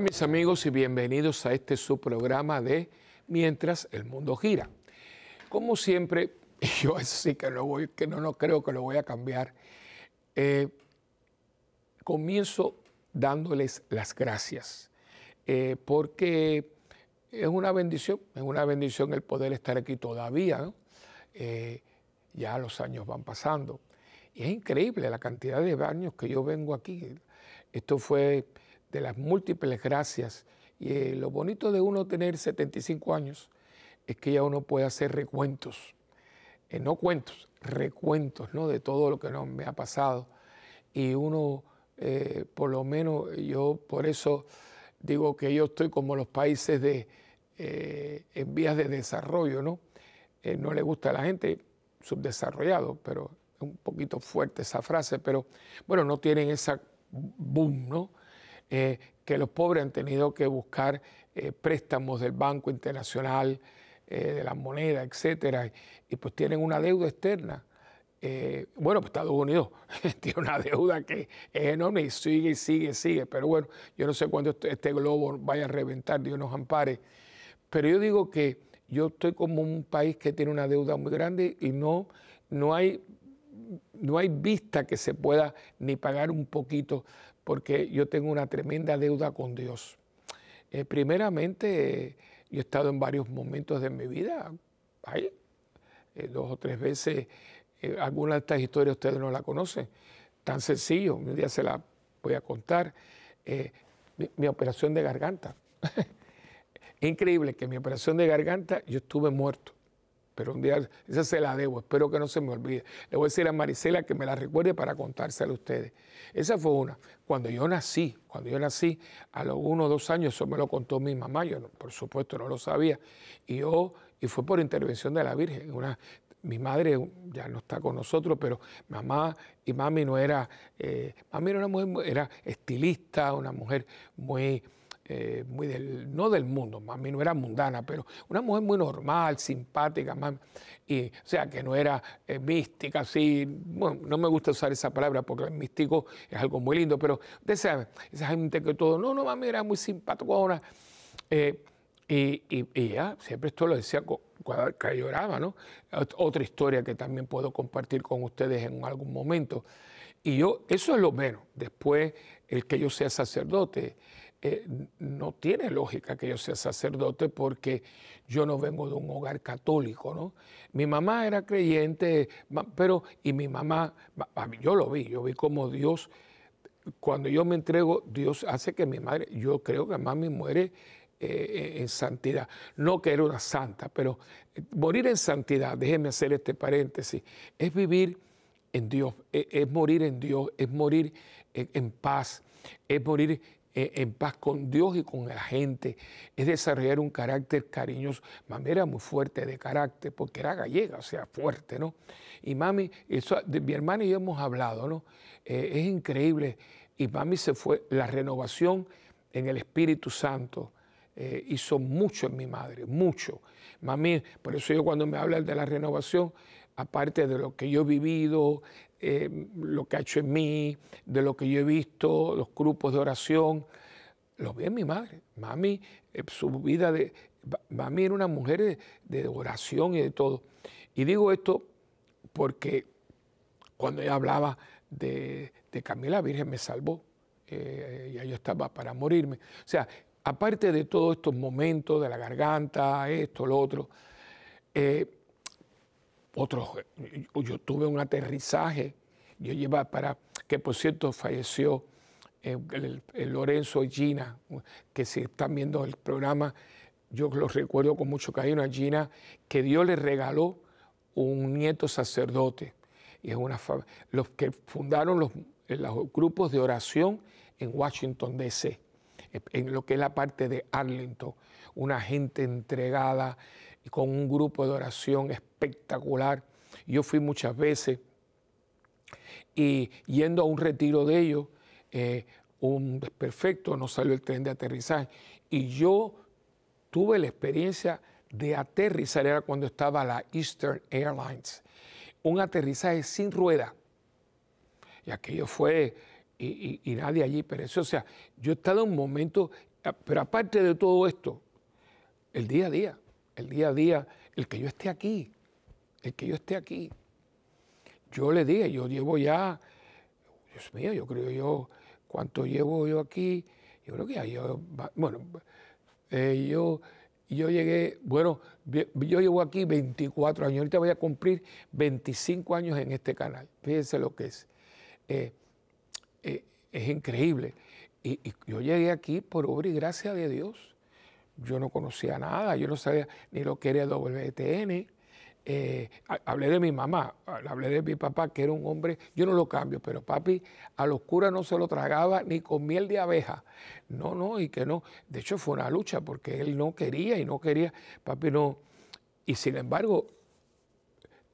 mis amigos y bienvenidos a este su programa de Mientras el mundo gira. Como siempre, yo sí que, lo voy, que no, no creo que lo voy a cambiar, eh, comienzo dándoles las gracias, eh, porque es una bendición, es una bendición el poder estar aquí todavía, eh, ya los años van pasando. Y es increíble la cantidad de años que yo vengo aquí. Esto fue de las múltiples gracias. Y eh, lo bonito de uno tener 75 años es que ya uno puede hacer recuentos, eh, no cuentos, recuentos ¿no? de todo lo que no me ha pasado. Y uno, eh, por lo menos yo por eso digo que yo estoy como los países de, en vías de desarrollo, ¿no? no le gusta a la gente subdesarrollado, pero es un poquito fuerte esa frase, pero bueno, no tienen esa boom, ¿no? Eh, que los pobres han tenido que buscar eh, préstamos del Banco Internacional, eh, de las monedas, etcétera, y, pues tienen una deuda externa. bueno, pues Estados Unidos tiene una deuda que es enorme y sigue y sigue y sigue, pero bueno, yo no sé cuándo este, este, globo vaya a reventar, Dios nos ampare, pero yo digo que yo estoy como un país que tiene una deuda muy grande y no, no hay no hay vista que se pueda ni pagar un poquito porque yo tengo una tremenda deuda con Dios. Eh, primeramente, yo he estado en varios momentos de mi vida, eh, dos o tres veces, eh, alguna de estas historias ustedes no la conocen, tan sencillo, un día se la voy a contar, mi, mi operación de garganta. Increíble que mi operación de garganta yo estuve muerto pero un día esa se la debo, espero que no se me olvide. Le voy a decir a Marisela que me la recuerde para contársela a ustedes. Esa fue una. Cuando yo nací, cuando yo nací, a los uno o dos años, eso me lo contó mi mamá, yo por supuesto no lo sabía, y yo, y fue por intervención de la Virgen, una mi madre ya no está con nosotros, pero mamá y mami no era, eh, mami era una mujer, era estilista, una mujer muy eh, muy del, no del mundo, mí no era mundana, pero una mujer muy normal, simpática, mami. Y, o sea, que no era eh, mística, así, bueno, no me gusta usar esa palabra porque el místico es algo muy lindo, pero ...ustedes esa gente que todo, no, no, mami era muy simpático ahora eh, y, y, y, siempre esto lo decía cuando lloraba, ¿no? Otra historia que también puedo compartir con ustedes en algún momento. Y yo, eso es lo menos. Después, el que yo sea sacerdote, eh, no tiene lógica que yo sea sacerdote porque yo no vengo de un hogar católico, ¿no? Mi mamá era creyente, pero, y mi mamá, yo lo vi, yo vi como Dios, cuando yo me entrego, Dios hace que mi madre, yo creo que mami muere eh, eh, en santidad. No que era una santa, pero morir en santidad, déjeme hacer este paréntesis, es vivir en Dios, e, es, morir en Dios, es morir en, en paz, es morir eh, en paz con Dios y con la gente. Es desarrollar un carácter cariñoso. Mami era muy fuerte de carácter porque era gallega, o sea, fuerte, ¿no? Y mami, eso, de, mi hermana y yo hemos hablado, ¿no? Eh, es increíble. Y mami se fue, la renovación en el Espíritu Santo. Eh, hizo mucho en mi madre, mucho. Mami, por eso yo cuando me habla de la renovación, aparte de lo que yo he vivido, eh, lo que ha hecho en mí, de lo que yo he visto, los grupos de oración, los vi en mi madre. Mami, eh, su vida de. Mami era una mujer de, oración y de todo. Y digo esto porque cuando ella hablaba de, Camila Virgen me salvó. Eh, ya yo estaba para morirme. O sea, aparte de todos estos momentos, de la garganta, esto, lo otro, otros, yo, tuve un aterrizaje, yo llevaba para, que por cierto falleció eh, el, Lorenzo Gina, que si están viendo el programa, yo lo recuerdo con mucho cariño a Gina, que Dios le regaló un nieto sacerdote. Y es una los que fundaron los, eh, los, grupos de oración en Washington, D.C., en lo que es la parte de Arlington. Una gente entregada, y con un grupo de oración espectacular. Yo fui muchas veces y yendo a un retiro de ellos, eh, un desperfecto, no salió el tren de aterrizaje. Y yo tuve la experiencia de aterrizar, era cuando estaba la Eastern Airlines, un aterrizaje sin rueda. Y aquello fue, y, nadie allí pereció. O sea, yo he estado en un momento, pero aparte de todo esto, el día a día el día a día, el que yo esté aquí, el que yo esté aquí. Yo le dije, yo llevo ya, Dios mío, yo creo yo, ¿cuánto llevo yo aquí? Yo creo que ya yo, bueno, eh, yo, yo llegué, bueno, yo llevo aquí 24 años, ahorita voy a cumplir 25 años en este canal, fíjense lo que es. Eh, eh, es increíble. y yo llegué aquí por obra y gracia de Dios yo no conocía nada, yo no sabía ni lo que era WTN. Eh, hablé de mi mamá, hablé de mi papá, que era un hombre, yo no lo cambio, pero papi a los curas no se lo tragaba ni con miel de abeja. No, no, y que no. De hecho fue una lucha porque él no quería y no quería, papi no. Y sin embargo,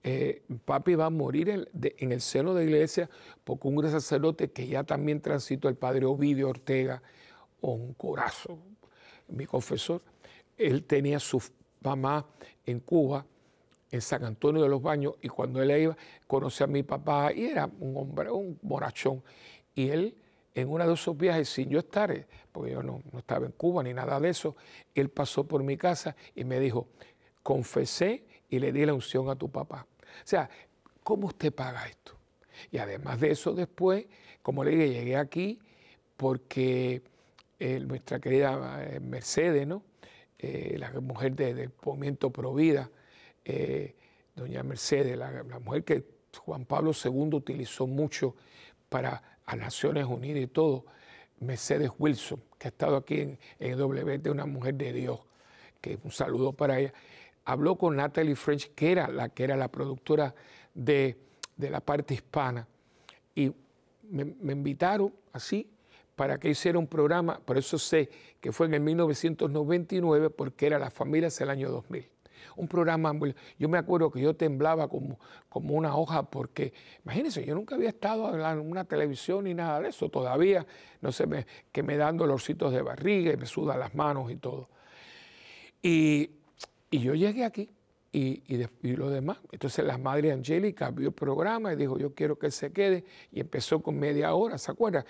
eh, papi va a morir en, el seno de la iglesia porque un gran sacerdote que ya también transitó el padre Ovidio Ortega, un corazón mi confesor, él tenía su mamá en Cuba, en San Antonio de los Baños, y cuando él iba, conocía a mi papá y era un hombre, un morachón. Y él, en uno de esos viajes, sin yo estar, eh, porque yo no, no estaba en Cuba ni nada de eso, él pasó por mi casa y me dijo, confesé y le di la unción a tu papá. O sea, ¿cómo usted paga esto? Y además de eso, después, como le dije, llegué aquí porque eh, nuestra querida eh, Mercedes, ¿no? Eh, la mujer del movimiento Provida, doña Mercedes, la, mujer que Juan Pablo II utilizó mucho para las Naciones Unidas y todo, Mercedes Wilson, que ha estado aquí en, en WT, una mujer de Dios, que un saludo para ella, habló con Natalie French, que era la que era la productora de, la parte hispana, y me invitaron así para que hiciera un programa, por eso sé que fue en el 1999, porque era Las Familias el año 2000. Un programa, yo me acuerdo que yo temblaba como, como una hoja, porque imagínense, yo nunca había estado en una televisión ni nada de eso, todavía, no sé, me, que me dan dolorcitos de barriga y me sudan las manos y todo. Y, yo llegué aquí, y, y, lo demás. Entonces la madre Angélica vio el programa y dijo, yo quiero que se quede, y empezó con media hora, ¿se acuerdan?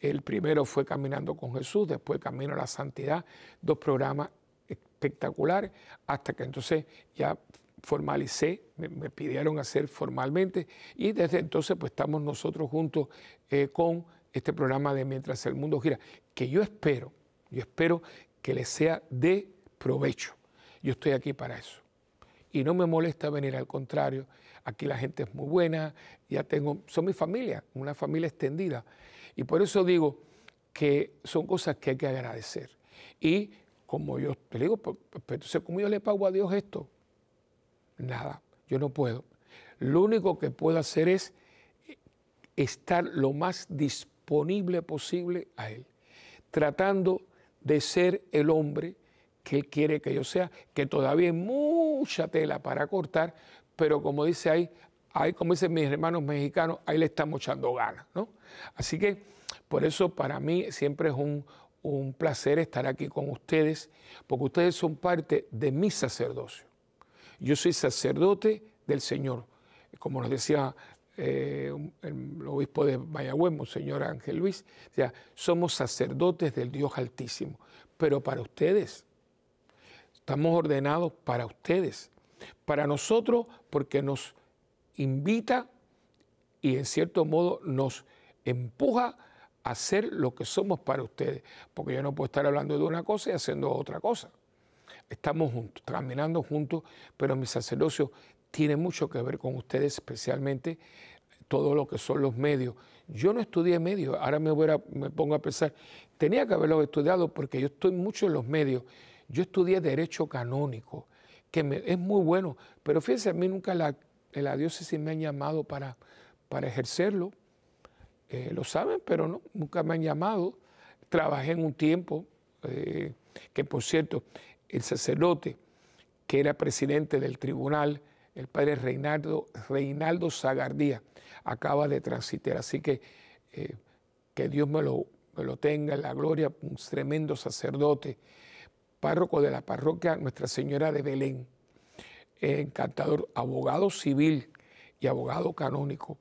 El primero fue Caminando con Jesús, después Camino a la Santidad, dos programas espectaculares, hasta que entonces ya formalicé, me, pidieron hacer formalmente y desde entonces pues estamos nosotros juntos eh, con este programa de Mientras el Mundo Gira, que yo espero, yo espero que les sea de provecho. Yo estoy aquí para eso. Y no me molesta venir, al contrario, aquí la gente es muy buena, ya tengo, son mi familia, una familia extendida. Y por eso digo que son cosas que hay que agradecer. Y como yo te digo, pues, pues, ¿cómo yo le pago a Dios esto? Nada, yo no puedo. Lo único que puedo hacer es estar lo más disponible posible a Él, tratando de ser el hombre que Él quiere que yo sea, que todavía hay mucha tela para cortar, pero como dice ahí, ahí, como dicen mis hermanos mexicanos, ahí le estamos echando ganas, ¿no? Así que por eso para mí siempre es un, placer estar aquí con ustedes, porque ustedes son parte de mi sacerdocio. Yo soy sacerdote del Señor, como nos decía eh, el obispo de Mayagüez, señor Ángel Luis, o somos sacerdotes del Dios Altísimo, pero para ustedes. Estamos ordenados para ustedes, para nosotros, porque nos invita y en cierto modo nos empuja a ser lo que somos para ustedes, porque yo no puedo estar hablando de una cosa y haciendo otra cosa. Estamos juntos, caminando juntos, pero mi sacerdocio tiene mucho que ver con ustedes, especialmente todo lo que son los medios. Yo no estudié medios, ahora me, me pongo a pensar, tenía que haberlo estudiado porque yo estoy mucho en los medios. Yo estudié derecho canónico, que es muy bueno, pero fíjense, a mí nunca la en la diócesis me han llamado para, para ejercerlo. Eh, lo saben, pero no, nunca me han llamado. Trabajé en un tiempo, eh, que por cierto, el sacerdote que era presidente del tribunal, el padre Reinaldo, Reinaldo Zagardía, acaba de transitar. Así que eh, que Dios me lo, me lo tenga en la gloria, un tremendo sacerdote, párroco de la parroquia Nuestra Señora de Belén encantador, abogado civil y abogado canónico.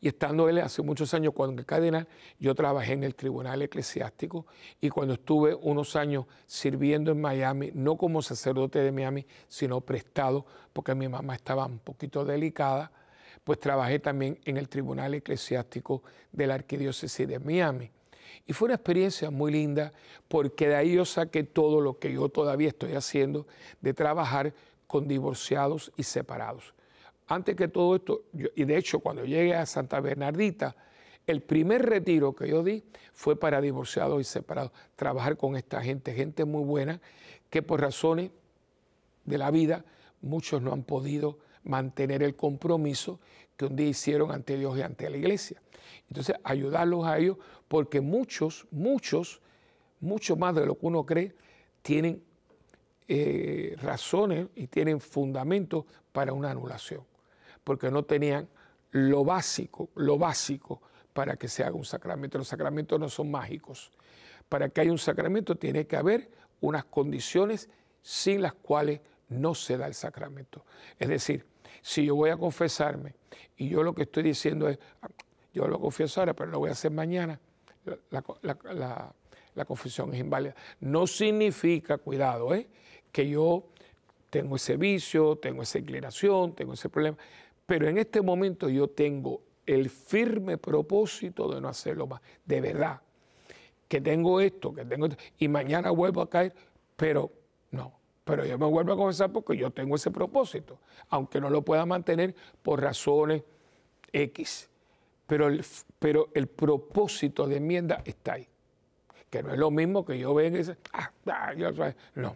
Y estando él hace muchos años cuando el cardenal, yo trabajé en el tribunal eclesiástico y cuando estuve unos años sirviendo en Miami, no como sacerdote de Miami, sino prestado, porque mi mamá estaba un poquito delicada, pues trabajé también en el tribunal eclesiástico de la arquidiócesis de Miami. Y fue una experiencia muy linda porque de ahí yo saqué todo lo que yo todavía estoy haciendo de trabajar con divorciados y separados. Antes que todo esto, y de hecho cuando llegué a Santa Bernardita, el primer retiro que yo di fue para divorciados y separados, trabajar con esta gente, gente muy buena, que por razones de la vida muchos no han podido mantener el compromiso que un día hicieron ante Dios y ante la iglesia. Entonces, ayudarlos a ellos, porque muchos, muchos, mucho más de lo que uno cree, tienen eh, razones y tienen fundamentos para una anulación, porque no tenían lo básico, lo básico para que se haga un sacramento. Los sacramentos no son mágicos. Para que haya un sacramento tiene que haber unas condiciones sin las cuales no se da el sacramento. Es decir, si yo voy a confesarme y yo lo que estoy diciendo es, ah, yo lo confieso ahora, pero lo voy a hacer mañana, la confesión es inválida. No significa, cuidado, ¿eh? que yo tengo ese vicio, tengo esa inclinación, tengo ese problema, pero en este momento yo tengo el firme propósito de no hacerlo más, de verdad, que tengo esto, que tengo esto, y mañana vuelvo a caer, pero no, pero yo me vuelvo a confesar porque yo tengo ese propósito, aunque no lo pueda mantener por razones X, pero el, propósito de enmienda está ahí, que no es lo mismo que yo venga y dice, ah, ah yo, no,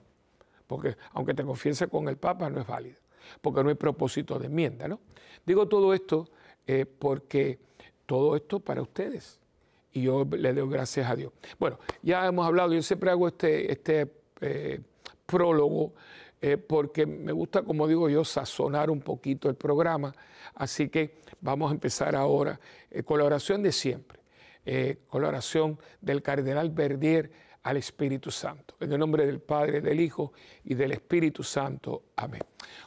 porque aunque te confieses con el Papa no es válido, porque no hay propósito de enmienda. ¿no? Digo todo esto eh, porque todo esto para ustedes. Y yo le doy gracias a Dios. Bueno, ya hemos hablado, yo siempre hago este, este eh, prólogo eh, porque me gusta, como digo yo, sazonar un poquito el programa. Así que vamos a empezar ahora eh, con la oración de siempre, eh, con la oración del cardenal Verdier al Espíritu Santo. En el nombre del Padre, del Hijo y del Espíritu Santo. Amén.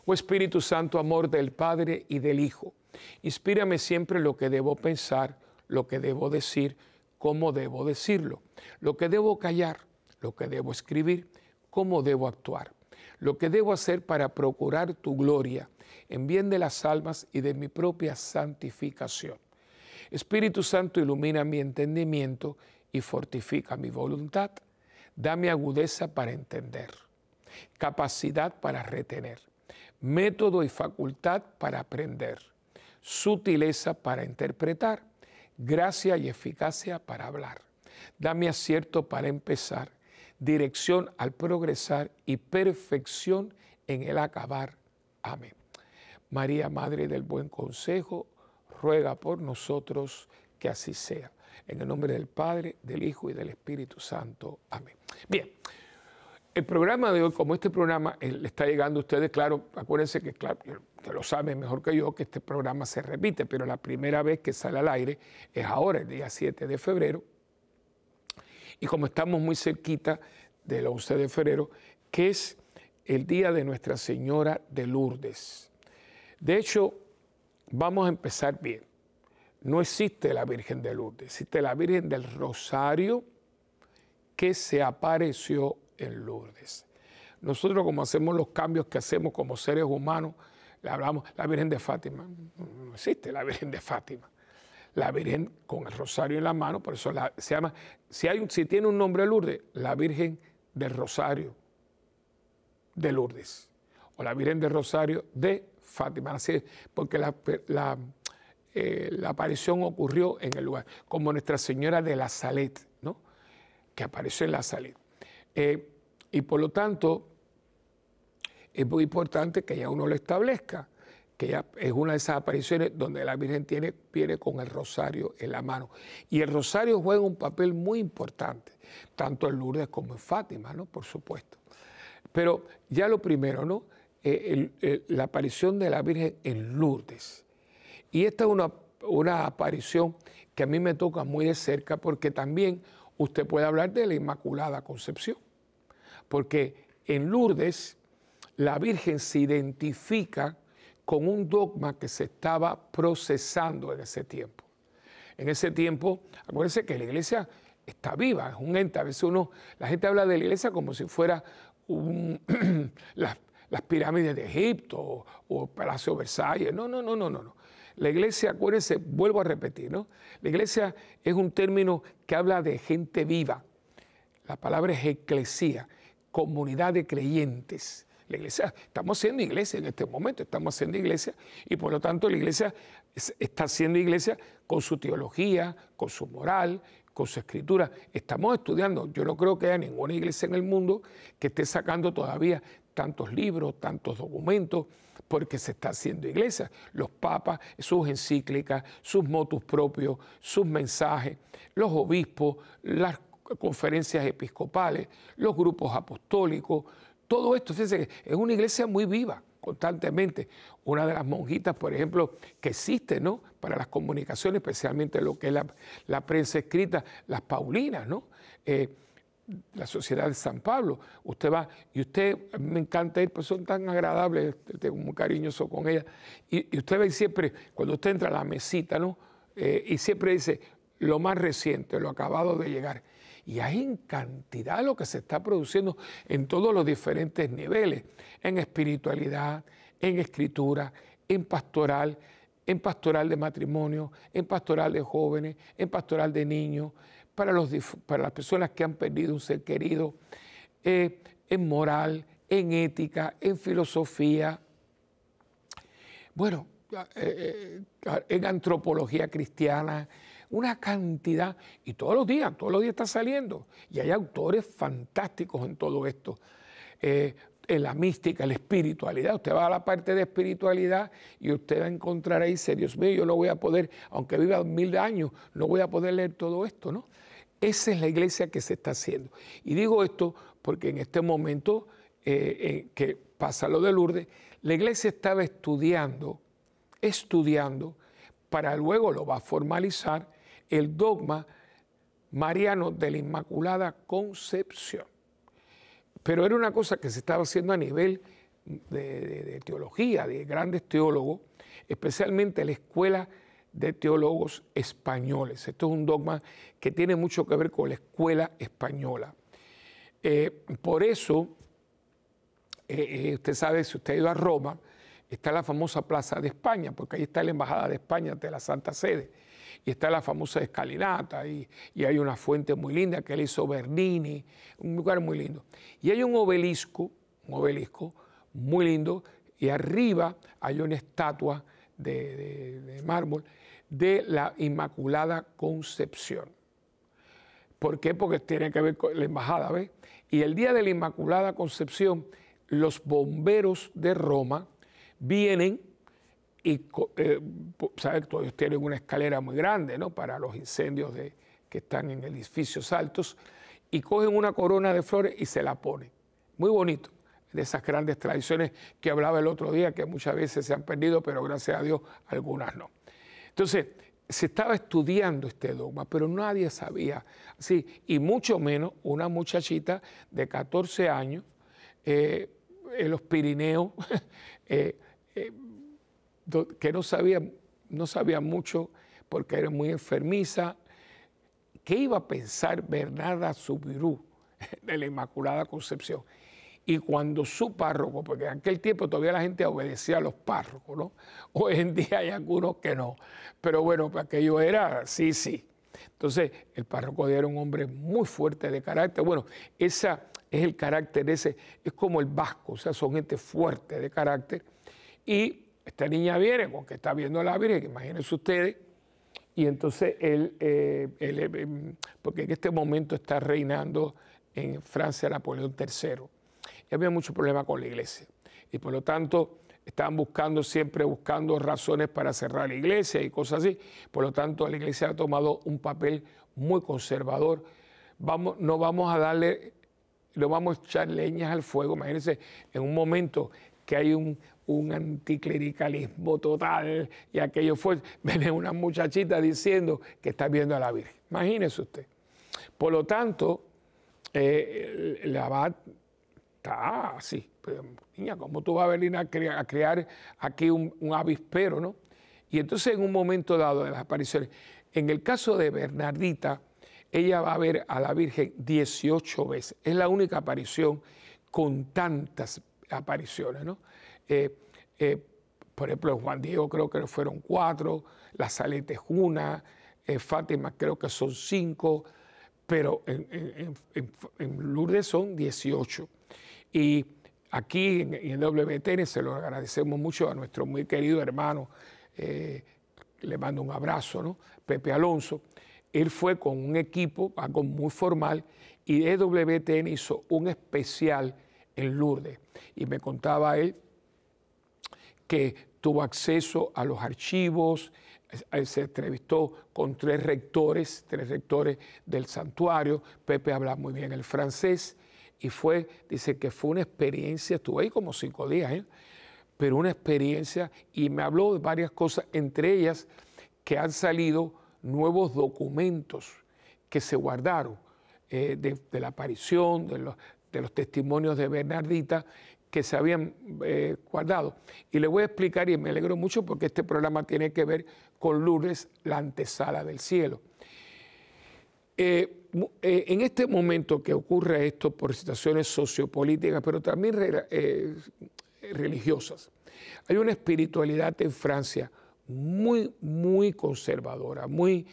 Oh Espíritu Santo, amor del Padre y del Hijo, inspírame siempre lo que debo pensar, lo que debo decir, cómo debo decirlo, lo que debo callar, lo que debo escribir, cómo debo actuar, lo que debo hacer para procurar tu gloria en bien de las almas y de mi propia santificación. Espíritu Santo, ilumina mi entendimiento y fortifica mi voluntad Dame agudeza para entender, capacidad para retener, método y facultad para aprender, sutileza para interpretar, gracia y eficacia para hablar. Dame acierto para empezar, dirección al progresar y perfección en el acabar. Amén. María, Madre del Buen Consejo, ruega por nosotros que así sea. En el nombre del Padre, del Hijo y del Espíritu Santo. Amén. Bien, el programa de hoy, como este programa eh, le está llegando a ustedes, claro, acuérdense que, claro, lo saben mejor que yo, que este programa se repite, pero la primera vez que sale al aire es ahora, el día 7 de febrero. Y como estamos muy cerquita del 11 de febrero, que es el día de Nuestra Señora de Lourdes. De hecho, vamos a empezar bien. No existe la Virgen de Lourdes, existe la Virgen del Rosario que se apareció en Lourdes. Nosotros como hacemos los cambios que hacemos como seres humanos, le hablamos, la Virgen de Fátima, no existe la Virgen de Fátima. La Virgen con el rosario en la mano, por eso se llama, si, tiene un nombre Lourdes, la Virgen del Rosario de Lourdes, o la Virgen del Rosario de Fátima, así es, porque la, eh, aparición ocurrió en el lugar, como Nuestra Señora de la Salet que apareció en la salida. Eh, y por lo tanto, es muy importante que ya uno lo establezca, que ya es una de esas apariciones donde la Virgen tiene, viene con el rosario en la mano. Y el rosario juega un papel muy importante, tanto en Lourdes como en Fátima, ¿no? Por supuesto. Pero ya lo primero, ¿no? Eh, eh, la aparición de la Virgen en Lourdes. Y esta es una, una aparición que a mí me toca muy de cerca porque también usted puede hablar de la Inmaculada Concepción, porque en Lourdes la Virgen se identifica con un dogma que se estaba procesando en ese tiempo. En ese tiempo, acuérdense que la iglesia está viva, es un ente. A veces uno, la gente habla de la iglesia como si fuera las, pirámides de Egipto o, el Palacio Versalles. No, no, no, no, no. La iglesia, acuérdense, vuelvo a repetir, ¿no? La iglesia es un término que habla de gente viva. La palabra es eclesía, comunidad de creyentes. La iglesia, estamos siendo iglesia en este momento, estamos siendo iglesia y por lo tanto la iglesia está siendo iglesia con su teología, con su moral, con su escritura. Estamos estudiando, yo no creo que haya ninguna iglesia en el mundo que esté sacando todavía tantos libros, tantos documentos porque se está haciendo iglesia. Los papas, sus encíclicas, sus motus propios, sus mensajes, los obispos, las conferencias episcopales, los grupos apostólicos, todo esto, fíjense es una iglesia muy viva constantemente. Una de las monjitas, por ejemplo, que existe, ¿no? Para las comunicaciones, especialmente lo que es la, prensa escrita, las Paulinas, ¿no? Eh, la Sociedad de San Pablo. Usted va, y usted, me encanta ir, pues son tan agradables, tengo muy cariñoso con ella. Y, usted ve siempre, cuando usted entra a la mesita, ¿no? Eh, y siempre dice, lo más reciente, lo acabado de llegar. Y hay en cantidad lo que se está produciendo en todos los diferentes niveles, en espiritualidad, en escritura, en pastoral, en pastoral de matrimonio, en pastoral de jóvenes, en pastoral de niños, para, los, para las personas que han perdido un ser querido, eh, en moral, en ética, en filosofía. Bueno, eh, eh, en antropología cristiana, una cantidad, y todos los días, todos los días está saliendo, y hay autores fantásticos en todo esto. en la mística, en la espiritualidad. Usted va a la parte de espiritualidad y usted va a encontrar ahí, Dios mío, yo no voy a poder, aunque viva mil años, no voy a poder leer todo esto, ¿no? Esa es la iglesia que se está haciendo. Y digo esto porque en este momento eh, eh, que pasa lo de Lourdes, la iglesia estaba estudiando, estudiando, para luego lo va a formalizar el dogma mariano de la Inmaculada Concepción. Pero era una cosa que se estaba haciendo a nivel de, de teología, de grandes teólogos, especialmente la escuela de teólogos españoles. Esto es un dogma que tiene mucho que ver con la escuela española. Eh, por eso, eh, eh, usted sabe, si usted ha ido a Roma, está la famosa Plaza de España, porque ahí está la Embajada de España de la Santa Sede, y está la famosa escalinata, y, hay una fuente muy linda que le hizo Bernini, un lugar muy lindo. Y hay un obelisco, un obelisco muy lindo, y arriba hay una estatua de mármol de la Inmaculada Concepción. ¿Por qué? Porque tiene que ver con la embajada, ¿ves? Y el día de la Inmaculada Concepción, los bomberos de Roma vienen y, eh, ¿sabes? Todos tienen una escalera muy grande, ¿no? Para los incendios de, que están en edificios altos, y cogen una corona de flores y se la ponen. Muy bonito de esas grandes tradiciones que hablaba el otro día, que muchas veces se han perdido, pero gracias a Dios algunas no. Entonces, se estaba estudiando este dogma, pero nadie sabía. Sí, y mucho menos una muchachita de 14 años eh, en los Pirineos, eh, eh, que no sabía, no sabía mucho porque era muy enfermiza. ¿Qué iba a pensar Bernarda Subirú de la Inmaculada Concepción? Y cuando su párroco, porque en aquel tiempo todavía la gente obedecía a los párrocos, ¿no? Hoy en día hay algunos que no. Pero bueno, aquello era, sí, sí. Entonces, el párroco era un hombre muy fuerte de carácter. Bueno, ese es el carácter ese, es como el vasco, o sea, son gente fuerte de carácter. Y esta niña viene porque está viendo a la Virgen, imagínense ustedes. Y entonces él, eh, eh, em, porque en este momento está reinando en Francia Napoleón III había mucho problema con la iglesia. Y por lo tanto, estaban buscando, siempre buscando razones para cerrar la iglesia y cosas así. Por lo tanto, la iglesia ha tomado un papel muy conservador. Vamos, no vamos a darle, no vamos a echar leñas al fuego. Imagínense, en un momento que hay un, un anticlericalismo total y aquello fue, viene una muchachita diciendo que está viendo a la Virgen. Imagínese usted. Por lo tanto, la eh, el, Ah, sí, Pero, pues, niña, ¿cómo tú vas a venir a, crear aquí un, avispero, no? Y entonces, en un momento dado de las apariciones, en el caso de Bernardita, ella va a ver a la Virgen 18 veces. Es la única aparición con tantas apariciones, ¿no? Eh, eh, por ejemplo, Juan Diego creo que fueron cuatro, la Salete Juna, eh, Fátima creo que son cinco, pero en, en Lourdes son 18. Y aquí en, en WTN se lo agradecemos mucho a nuestro muy querido hermano, eh, le mando un abrazo, ¿no? Pepe Alonso. Él fue con un equipo, algo muy formal, y WTN hizo un especial en Lourdes. Y me contaba él que tuvo acceso a los archivos, eh, eh, se entrevistó con tres rectores, tres rectores del santuario, Pepe habla muy bien el francés, y fue, dice que fue una experiencia, estuve ahí como cinco días, ¿eh? pero una experiencia y me habló de varias cosas, entre ellas que han salido nuevos documentos que se guardaron eh, de, la aparición, de los, testimonios de Bernardita que se habían eh, guardado. Y le voy a explicar, y me alegro mucho porque este programa tiene que ver con Lourdes, la antesala del cielo. Eh, eh, en este momento que ocurre esto por situaciones sociopolíticas, pero también eh, religiosas, hay una espiritualidad en Francia muy, muy conservadora, muy,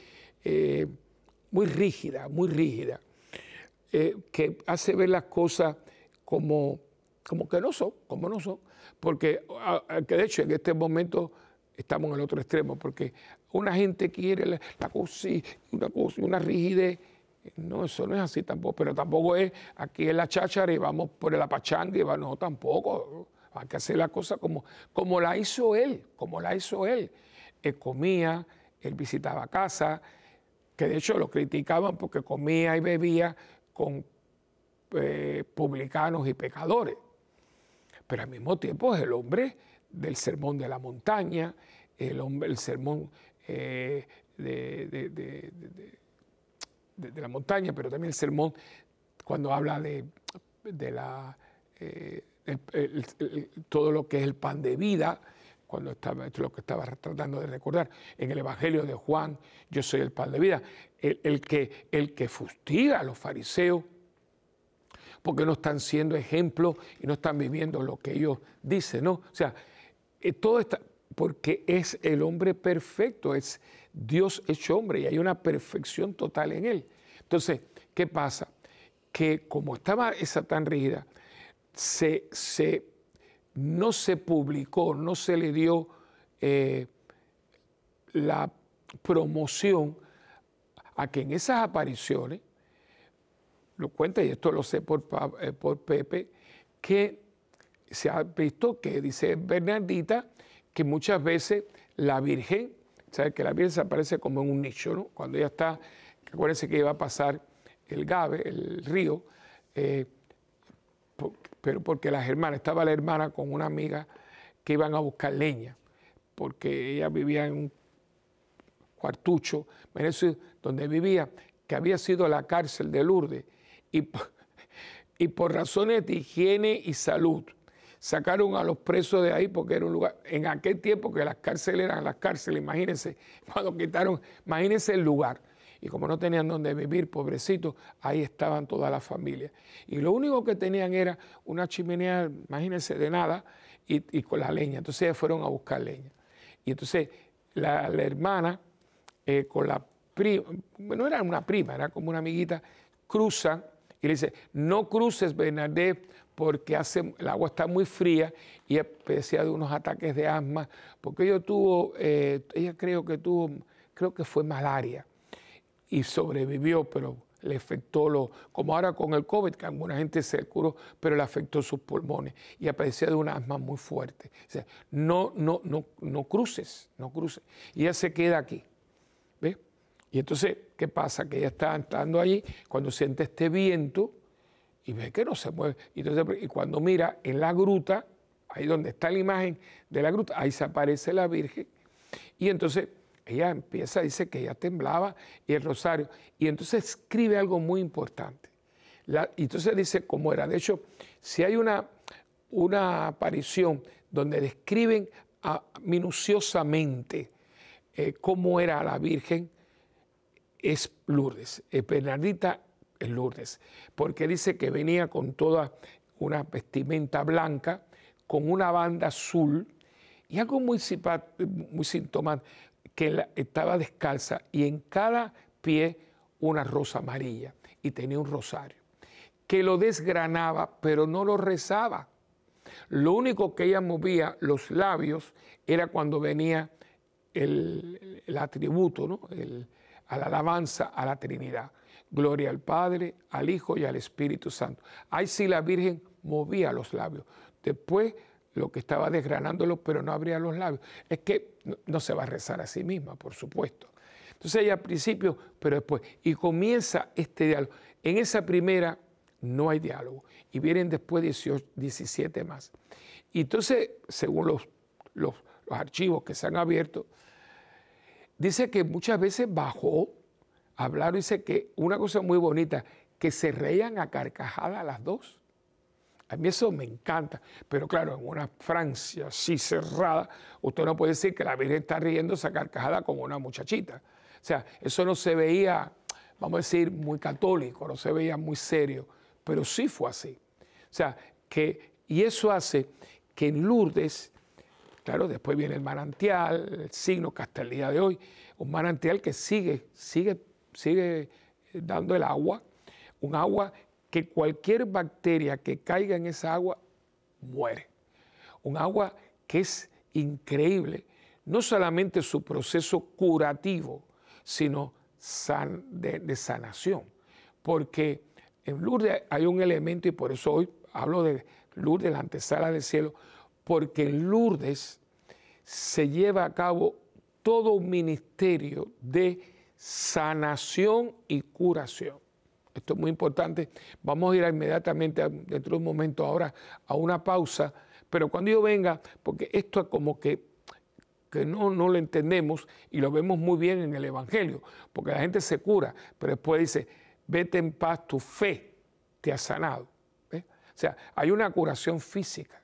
muy rígida, muy rígida, que hace ver las cosas como, como que no son, como no son, porque que de hecho en este momento estamos en el otro extremo, porque una gente quiere la, una cosa, una rigidez. No, eso no es así tampoco, pero tampoco es aquí en la cháchara y vamos por el pachanga y no, tampoco. Hay que hacer la cosa como, como la hizo él, como la hizo él. Él eh, comía, él visitaba casa, que de hecho lo criticaban porque comía y bebía con eh, publicanos y pecadores. Pero al mismo tiempo es el hombre del sermón de la montaña, el sermón eh, de, la montaña, pero también el sermón cuando habla de, la, eh, todo lo que es el pan de vida, cuando estaba, lo que estaba tratando de recordar, en el Evangelio de Juan, yo soy el pan de vida, el, que, el que fustiga a los fariseos, porque no están siendo ejemplo y no están viviendo lo que ellos dicen, ¿no? O sea, eh, todo esta, porque es el hombre perfecto, es Dios hecho hombre y hay una perfección total en él. Entonces, ¿qué pasa? Que como estaba esa tan rígida, no se publicó, no se le dio eh, la promoción a que en esas apariciones, lo cuenta, y esto lo sé por, eh, por Pepe, que se ha visto que dice Bernardita, que muchas veces la Virgen, ¿sabes? Que la Virgen aparece como en un nicho, ¿no? Cuando ella está, acuérdense que iba a pasar el Gabe, el río, eh, pero porque las hermanas, estaba la hermana con una amiga que iban a buscar leña, porque ella vivía en un cuartucho, donde vivía, que había sido la cárcel de Lourdes, y, y por razones de higiene y salud sacaron a los presos de ahí porque era un lugar, en aquel tiempo que las cárceles eran las cárceles, imagínense, cuando quitaron, imagínense el lugar. Y como no tenían donde vivir, pobrecitos, ahí estaban todas las familias. Y lo único que tenían era una chimenea, imagínense, de nada, y, con la leña. Entonces ellas fueron a buscar leña. Y entonces la, hermana, eh, con la prima, no era una prima, era como una amiguita, cruza y le dice, no cruces, Bernadette, porque hace, el agua está muy fría y aparecía de unos ataques de asma, porque ella tuvo, eh, ella creo que tuvo, creo que fue malaria y sobrevivió, pero le afectó lo, como ahora con el COVID, que alguna gente se curó, pero le afectó sus pulmones y aparecía de un asma muy fuerte. O sea, no, no, no, no cruces, no cruces. Y ella se queda aquí. ¿Ves? Y entonces, ¿qué pasa? Que ella está andando allí, cuando siente este viento, y ve que no se mueve. Pues, y, cuando mira en la gruta, ahí donde está la imagen de la gruta, ahí se aparece la Virgen. Y entonces ella empieza, dice que ella temblaba y el rosario. Y entonces escribe algo muy importante. y entonces dice cómo era. De hecho, si hay una, una aparición donde describen minuciosamente eh, cómo era la Virgen, es Lourdes. es eh, Bernardita porque dice que venía con toda una vestimenta blanca, con una banda azul, y algo muy, muy sintomático, que estaba descalza y en cada pie una rosa amarilla y tenía un rosario, que lo desgranaba, pero no lo rezaba. Lo único que ella movía los labios era cuando venía el, atributo, a la alabanza a la Trinidad. Gloria al Padre, al Hijo y al Espíritu Santo. Ahí sí la Virgen movía los labios. Después lo que estaba desgranándolo, pero no abría los labios. Es que no, se va a rezar a sí misma, por supuesto. Entonces ella al principio, pero después. Y comienza este diálogo. En esa primera no hay diálogo. Y vienen después 17 más. Y entonces, según los, los, los archivos que se han abierto, dice que muchas veces bajó hablaron, dice que una cosa muy bonita, que se reían a carcajada las dos. A mí eso me encanta, pero claro, en una Francia así cerrada, usted no puede decir que la Virgen está riendo a carcajada como una muchachita. O sea, eso no se veía, vamos a decir, muy católico, no se veía muy serio, pero sí fue así. O sea, que, y eso hace que en Lourdes, claro, después viene el manantial, el signo hasta el día de hoy, un manantial que sigue, sigue sigue eh, dando el agua, un agua que cualquier bacteria que caiga en esa agua muere. Un agua que es increíble, no solamente su proceso curativo, sino de, sanación. Porque en Lourdes hay un elemento, y por eso hoy hablo de Lourdes, la antesala del cielo, porque en Lourdes se lleva a cabo todo un ministerio de sanación y curación. Esto es muy importante. Vamos a ir inmediatamente, dentro de un momento ahora, a una pausa. Pero cuando yo venga, porque esto es como que, no, no lo entendemos y lo vemos muy bien en el Evangelio, porque la gente se cura, pero después dice, vete en paz, tu fe te ha sanado. ¿eh? O sea, hay una curación física,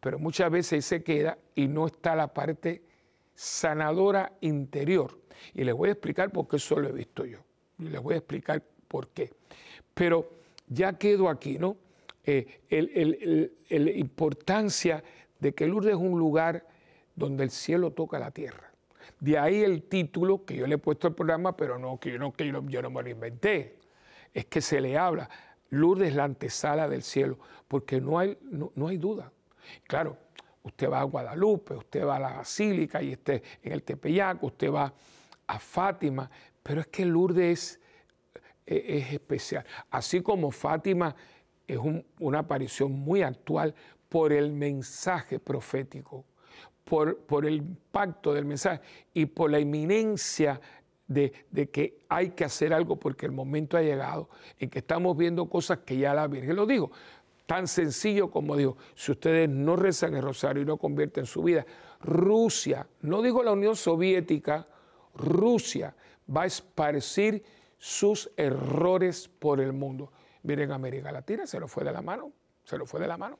pero muchas veces se queda y no está la parte sanadora interior y les voy a explicar por qué eso lo he visto yo. Y les voy a explicar por qué. Pero ya quedo aquí, ¿no? Eh, la importancia de que Lourdes es un lugar donde el cielo toca la tierra. De ahí el título que yo le he puesto al programa, pero no, que yo no, que yo, no me lo inventé. Es que se le habla. Lourdes es la antesala del cielo, porque no hay, hay duda. Claro, usted va a Guadalupe, usted va a la Basílica y esté en el Tepeyac, usted va a Fátima, pero es que Lourdes e-, es, especial. Así como Fátima es una aparición muy actual por el mensaje profético, por, el impacto del mensaje y por la inminencia de, de, que hay que hacer algo porque el momento ha llegado en que estamos viendo cosas que ya la Virgen lo dijo. Tan sencillo como digo si ustedes no rezan el rosario y no convierten su vida, Rusia, no digo la Unión Soviética, Rusia va a esparcir sus errores por el mundo. Miren, América Latina se lo fue de la mano, se lo fue de la mano.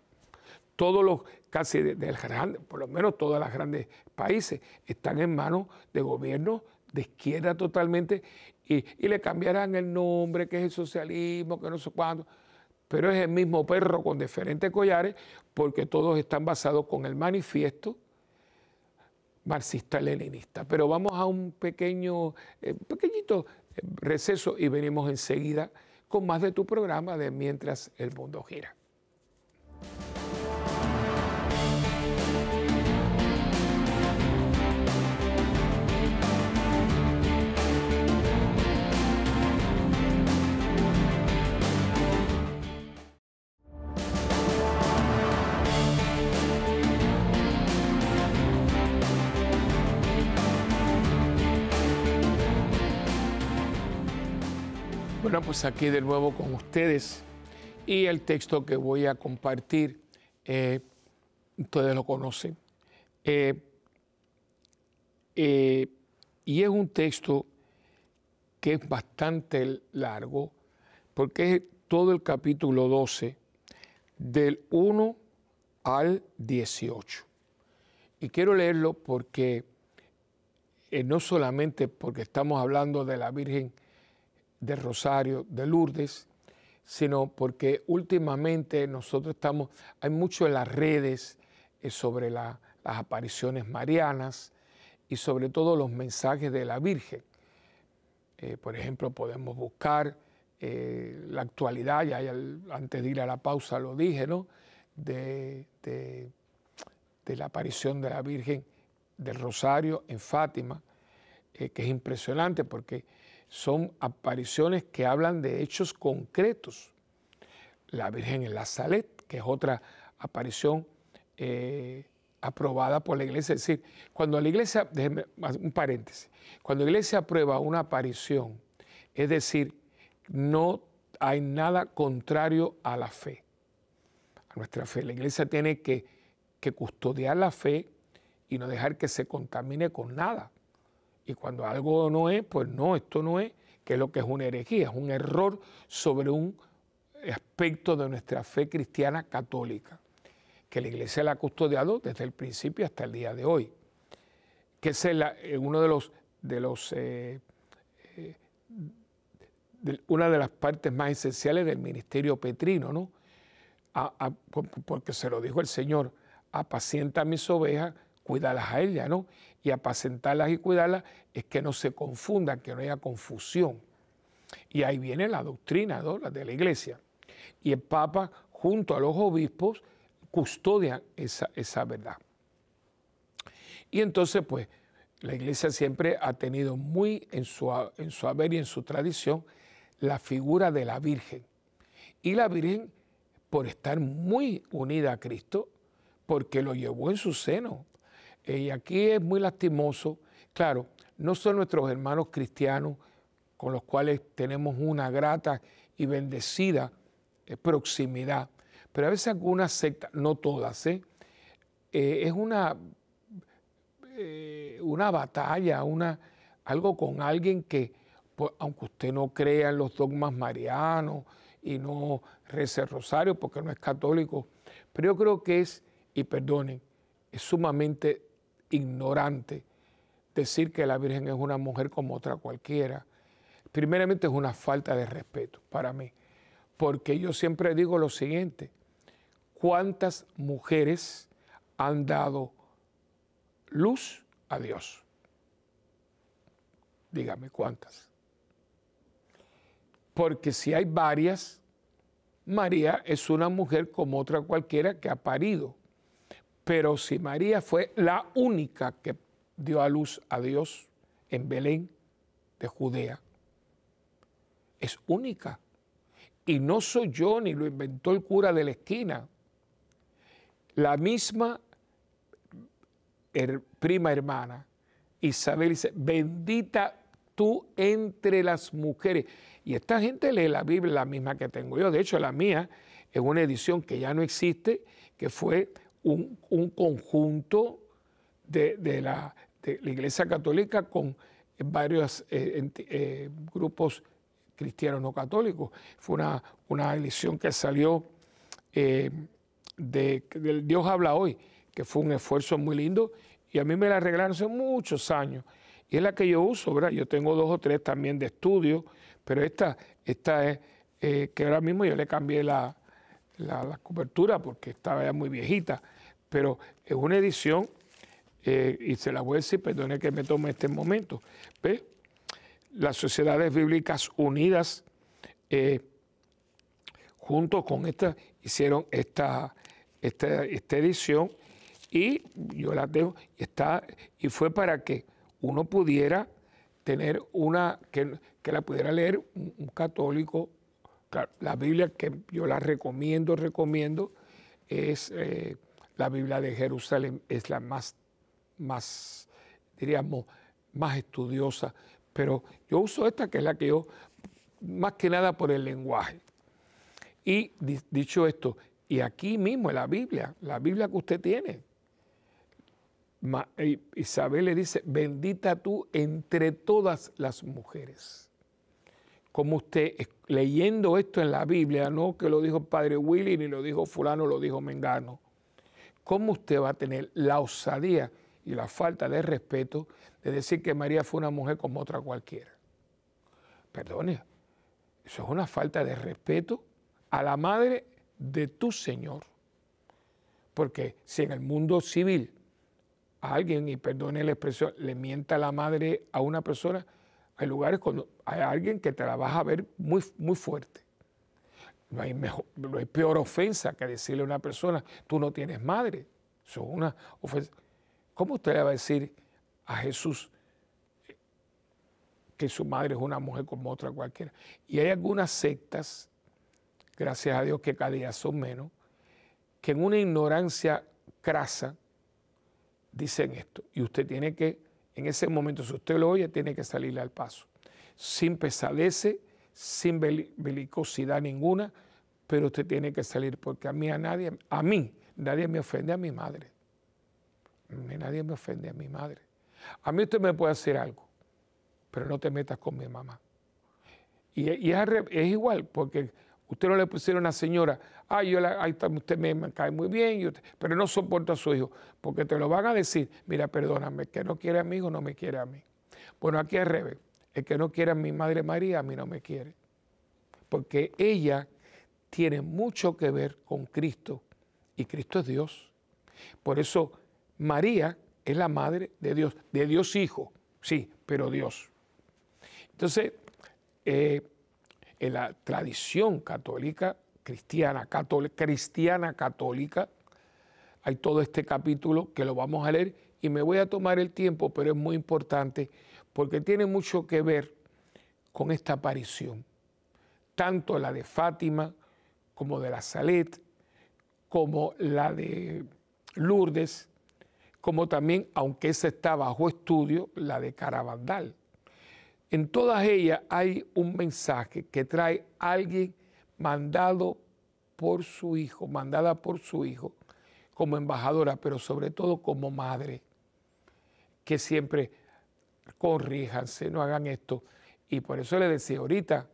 Todos los, casi del por lo menos todos los grandes países, están en manos de gobiernos de izquierda totalmente y, y, le cambiarán el nombre, que es el socialismo, que no sé cuándo. Pero es el mismo perro con diferentes collares porque todos están basados con el manifiesto marxista-leninista. Pero vamos a un pequeño, eh, pequeñito eh, receso y venimos enseguida con más de tu programa de Mientras el Mundo Gira. Bueno, pues aquí de nuevo con ustedes y el texto que voy a compartir, eh, ustedes lo conocen. Eh, eh, y es un texto que es bastante largo, porque es todo el capítulo 12, del 1 al 18. Y quiero leerlo porque no solamente porque estamos hablando de la Virgen de Rosario, de Lourdes, sino porque últimamente nosotros estamos, hay mucho en las redes eh, sobre las apariciones marianas y sobre todo los mensajes de la Virgen. Eh, por ejemplo, podemos buscar eh, la actualidad, ya antes de ir a la pausa lo dije, ¿no? De, de la aparición de la Virgen del Rosario en Fátima, que es impresionante porque son apariciones que hablan de hechos concretos. La Virgen en la Salet, que es otra aparición eh, aprobada por la iglesia. Es decir, cuando la iglesia, déjenme un paréntesis, cuando la iglesia aprueba una aparición, es decir, no hay nada contrario a la fe, a nuestra fe. La iglesia tiene que custodiar la fe y no dejar que se contamine con nada. Y cuando algo no es, pues no, esto no es, que es lo que es una herejía, es un error sobre un aspecto de nuestra fe cristiana católica, que la Iglesia la ha custodiado desde el principio hasta el día de hoy, que es eh, uno de los, de los eh, eh, una de las partes más esenciales del ministerio petrino, ¿no? porque se lo dijo el Señor, apacienta mis ovejas, cuídalas a ellas, ¿no? y apacentarlas y cuidarlas es que no se confundan, que no haya confusión. Y ahí viene la doctrina de la iglesia. Y el Papa, junto a los obispos, custodian esa, verdad. Y entonces, pues, la iglesia siempre ha tenido muy en su, en su haber y en su tradición la figura de la Virgen. Y la Virgen, por estar muy unida a Cristo, porque lo llevó en su seno, eh, y aquí es muy lastimoso, claro, no son nuestros hermanos cristianos con los cuales tenemos una grata y bendecida eh, proximidad, pero a veces algunas secta, no todas, ¿eh? eh es una, una batalla, una, algo con alguien que, pues, aunque usted no crea en los dogmas marianos y no reza el rosario porque no es católico, pero yo creo que es, y perdonen, es sumamente ignorante decir que la Virgen es una mujer como otra cualquiera. Primeramente es una falta de respeto para mí, porque yo siempre digo lo siguiente, ¿cuántas mujeres han dado luz a Dios? Dígame, ¿cuántas? Porque si hay varias, María es una mujer como otra cualquiera que ha parido pero si María fue la única que dio a luz a Dios en Belén de Judea, es única. Y no soy yo ni lo inventó el cura de la esquina. La misma prima hermana, Isabel dice, bendita tú entre las mujeres. Y esta gente lee la Biblia, la misma que tengo yo. De hecho, la mía es una edición que ya no existe, que fue un, conjunto de, la, la, Iglesia Católica con eh, varios eh, eh, grupos cristianos no católicos. Fue una, una que salió de, del Dios habla hoy, que fue un esfuerzo muy lindo y a mí me la arreglaron hace muchos años. Y es la que yo uso, ¿verdad? Yo tengo dos o tres también de estudio, pero esta, esta es que ahora mismo yo le cambié la, la, cobertura porque estaba ya muy viejita, pero es una edición, eh, y se la voy a decir, perdone que me tome este momento, las sociedades bíblicas unidas, eh, junto con esta, hicieron esta, esta, edición y yo la tengo está, y fue para que uno pudiera tener una, que, la pudiera leer un católico la Biblia que yo la recomiendo, recomiendo, es eh, la Biblia de Jerusalén, es la más, más, diríamos, más estudiosa, pero yo uso esta que es la que yo, más que nada por el lenguaje. Y dicho esto, y aquí mismo en la Biblia, la Biblia que usted tiene, Isabel le dice, bendita tú entre todas las mujeres como usted leyendo esto en la Biblia, no que lo dijo padre Willy, ni lo dijo fulano, lo dijo Mengano, ¿cómo usted va a tener la osadía y la falta de respeto de decir que María fue una mujer como otra cualquiera? Perdone, eso es una falta de respeto a la madre de tu Señor. Porque si en el mundo civil a alguien, y perdone la expresión, le mienta la madre a una persona, hay lugares cuando hay alguien que te la vas a ver muy, muy fuerte. No hay, mejor, no hay peor ofensa que decirle a una persona, tú no tienes madre. Eso es una ofensa. ¿Cómo usted le va a decir a Jesús que su madre es una mujer como otra cualquiera? Y hay algunas sectas, gracias a Dios que cada día son menos, que en una ignorancia crasa dicen esto. Y usted tiene que en ese momento, si usted lo oye, tiene que salirle al paso, sin pesadeces, sin belicosidad ninguna, pero usted tiene que salir porque a mí, a nadie, a mí, nadie me ofende a mi madre. nadie me ofende a mi madre. A mí usted me puede hacer algo, pero no te metas con mi mamá. Y, es igual, porque Usted no le pusiera a una señora, ay, yo usted me, cae muy bien, pero no soporta a su hijo, porque te lo van a decir, mira, perdóname, que no quiere a mi hijo no me quiere a mí. Bueno, aquí al revés, el que no quiere a mi madre María a mí no me quiere, porque ella tiene mucho que ver con Cristo, y Cristo es Dios. Por eso María es la madre de Dios, de Dios hijo, sí, pero Dios. Entonces, eh, en la tradición católica, cristiana, católica, cristiana católica, hay todo este capítulo que lo vamos a leer y me voy a tomar el tiempo, pero es muy importante porque tiene mucho que ver con esta aparición, tanto la de Fátima como de la Salet, como la de Lourdes, como también, aunque esa está bajo estudio, la de Carabandal. En todas ellas hay un mensaje que trae alguien mandado por su hijo, mandada por su hijo, como embajadora, pero sobre todo como madre, que siempre corríjanse, no hagan esto. Y por eso le decía ahorita,